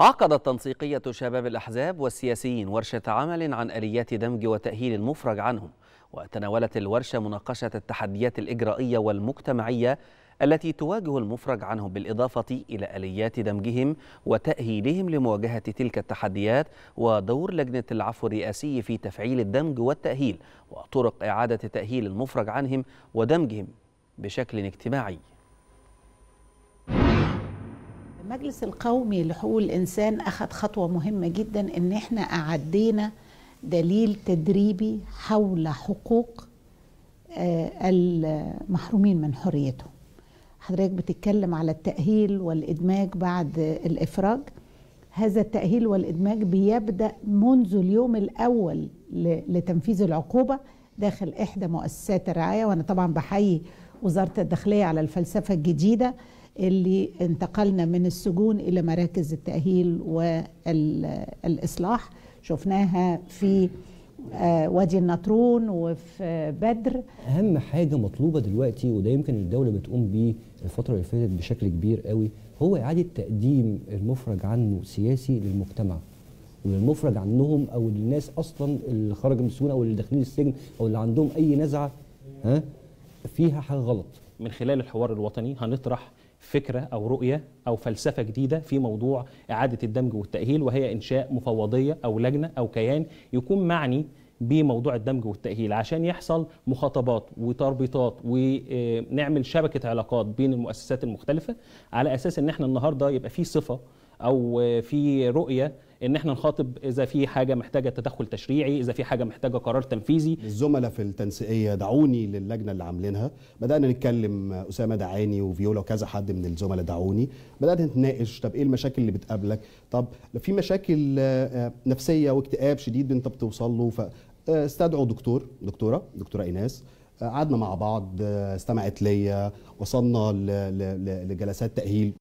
عقدت تنسيقية شباب الأحزاب والسياسيين ورشة عمل عن آليات دمج وتأهيل المفرج عنهم وتناولت الورشة مناقشة التحديات الإجرائية والمجتمعية التي تواجه المفرج عنهم بالإضافة إلى آليات دمجهم وتأهيلهم لمواجهة تلك التحديات ودور لجنة العفو الرئاسي في تفعيل الدمج والتأهيل وطرق إعادة تأهيل المفرج عنهم ودمجهم بشكل اجتماعي المجلس القومي لحقوق الإنسان أخذ خطوة مهمة جدا إن إحنا أعدينا دليل تدريبي حول حقوق آه، المحرومين من حريتهم حضرتك بتتكلم على التأهيل والإدماج بعد الإفراج هذا التأهيل والإدماج بيبدأ منذ اليوم الأول لتنفيذ العقوبة داخل إحدى مؤسسات الرعاية وأنا طبعا بحيي وزارة الداخلية على الفلسفة الجديدة اللي انتقلنا من السجون إلى مراكز التأهيل والإصلاح شفناها في آه، وادي النطرون وفي آه، بدر أهم حاجة مطلوبة دلوقتي وده يمكن الدولة بتقوم بيه الفترة اللي فاتت بشكل كبير قوي هو إعادة تقديم المفرج عنه سياسي للمجتمع والمفرج عنهم أو للناس أصلا اللي خرجوا من السجون أو اللي داخلين السجن أو اللي عندهم أي نزعة ها فيها حاجة غلط من خلال الحوار الوطني هنطرح فكرة أو رؤية أو فلسفة جديدة في موضوع إعادة الدمج والتأهيل وهي إنشاء مفوضية أو لجنة أو كيان يكون معني بموضوع الدمج والتأهيل عشان يحصل مخاطبات وتربيطات ونعمل شبكة علاقات بين المؤسسات المختلفة على أساس إن إحنا النهاردة يبقى في صفة او في رؤيه ان احنا نخاطب اذا في حاجه محتاجه تدخل تشريعي اذا في حاجه محتاجه قرار تنفيذي الزملاء في التنسيقيه دعوني للجنه اللي عاملينها بدانا نتكلم اسامه دعاني وفيولا وكذا حد من الزملاء دعوني بدانا نتناقش طب ايه المشاكل اللي بتقابلك طب في مشاكل آه، آه، نفسيه واكتئاب شديد انت بتوصل له فاستدعوا آه، دكتور دكتوره دكتوره ايناس قعدنا مع بعض استمعت ليا وصلنا لجلسات تاهيل